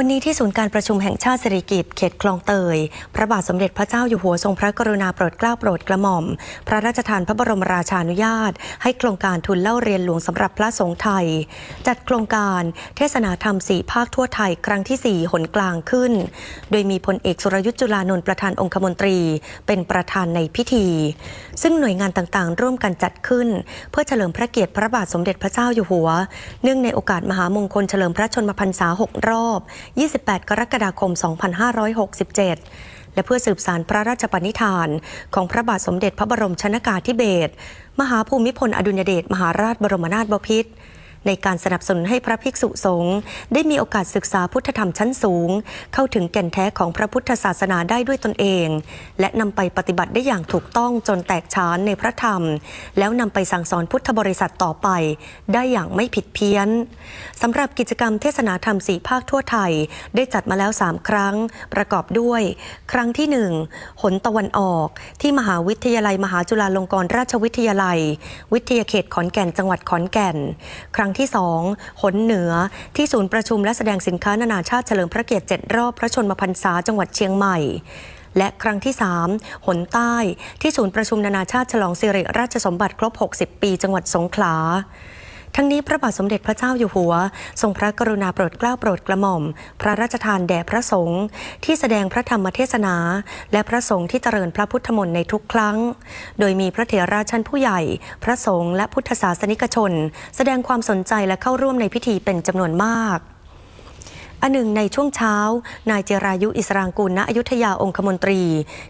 วันนี้ที่ศูนย์การประชุมแห่งชาติสิริกิติ์เขตคลองเตย พระบาทสมเด็จพระเจ้าอยู่หัวทรงพระกรุณาโปรดเกล้าโปรดกระหม่อม พระราชทานพระบรมราชานุญาต ให้โครงการทุนเล่าเรียนหลวงสำหรับพระสงฆ์ไทย จัดโครงการเทศนาธรรมสี่ภาคทั่วไทยครั้งที่ 4 หนกลางขึ้น โดยมีพลเอกสุรยุทธ์จุลานนท์ประธานองคมนตรีเป็นประธานในพิธี ซึ่งหน่วยงานต่างๆ ร่วมกันจัดขึ้น เพื่อเฉลิมพระเกียรติพระบาทสมเด็จพระเจ้าอยู่หัว เนื่องในโอกาสมหามงคลเฉลิมพระชนมพรรษา6รอบ28 กรกฎาคม 2567 และเพื่อสืบสารพระราชปณิธาน ของพระบาทสมเด็จพระบรมชนากาธิเบศรมหาภูมิพลอดุญเดชมหาราชบรมนาถบพิตรในการสนับสนุนให้พระภิกษุสงฆ์ได้มีโอกาสศึกษาพุทธธรรมชั้นสูง เข้าถึงแก่นแท้ของพระพุทธศาสนาได้ด้วยตนเอง และนำไปปฏิบัติได้อย่างถูกต้องจนแตกฉานในพระธรรม แล้วนำไปสั่งสอนพุทธบริษัทต่อไป ได้อย่างไม่ผิดเพี้ยนสำหรับกิจกรรมเทศนาธรรมสี่ภาคทั่วไทย ได้จัดมาแล้ว3ครั้งประกอบด้วย ครั้งที่1หนตะวันออกที่มหาวิทยาลัย มหาจุฬาลงกรณราชวิทยาลัย วิทยาเขตขอนแก่นจังหวัดขอนแก่นครั้งรั้งที่ 2หนเหนือที่ศูนย์ประชุมและแสดงสินค้านานาชาติเฉลิมพระเกียรติ7รอบพระชนมพรรษาจังหวัดเชียงใหม่ และครั้งที่ 3หนใต้ ที่ศูนย์ประชุมนานาชาติฉลองสิริราชสมบัติครบ 60 ปี จังหวัดสงขลาทั้งนี้พระบาทสมเด็จพระเจ้าอยู่หัว ทรงพระกรุณาโปรดเกล้าโปรดกระหม่อม พระราชทานแด่พระสงฆ์ที่แสดงพระธรรมเทศนา และพระสงฆ์ที่เจริญพระพุทธมนต์ในทุกครั้ง โดยมีพระเถราชั้นผู้ใหญ่ พระสงฆ์และพุทธศาสนิกชน แสดงความสนใจ และเข้าร่วมในพิธีเป็นจำนวนมากอันหนึ่งในช่วงเช้า นายเจรายุ อิสรางกูลณอยุธยา องคมนตรี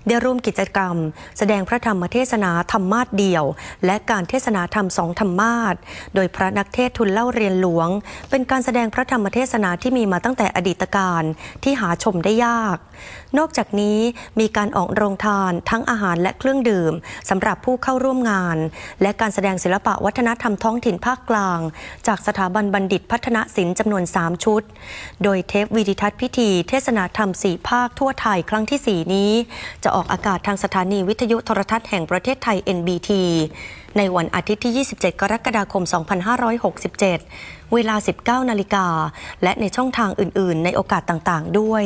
ได้ร่วมกิจกรรม แสดงพระธรรมเทศนาธรรมาสเดี่ยวและการเทศนาธรรมสองธรรมาสโดยพระนักเทศทุนเล่าเรียนหลวง เป็นการแสดงพระธรรมเทศนาที่มีมาตั้งแต่อดีตการที่หาชมได้ยาก นอกจากนี้มีการออกโรงทานทั้งอาหารและเครื่องดื่มสำหรับผู้เข้าร่วมงาน และการแสดงศิลปะวัฒนธรรมท้องถิ่นภาคกลาง จากสถาบันบัณฑิตพัฒนศิลป์จำนวน3ชุด โดยยเทปวิดิทัศน์พิธีเทศนาธรรมสี่ภาคทั่วไทยครั้งที่ 4 นี้ จะออกอากาศทางสถานีวิทยุโทรทัศน์แห่งประเทศไทย NBT ในวันอาทิตย์ที่ 27 กรกฎาคม 2567 เวลา 19 นาฬิกา และในช่องทางอื่นๆ ในโอกาสต่างๆ ด้วย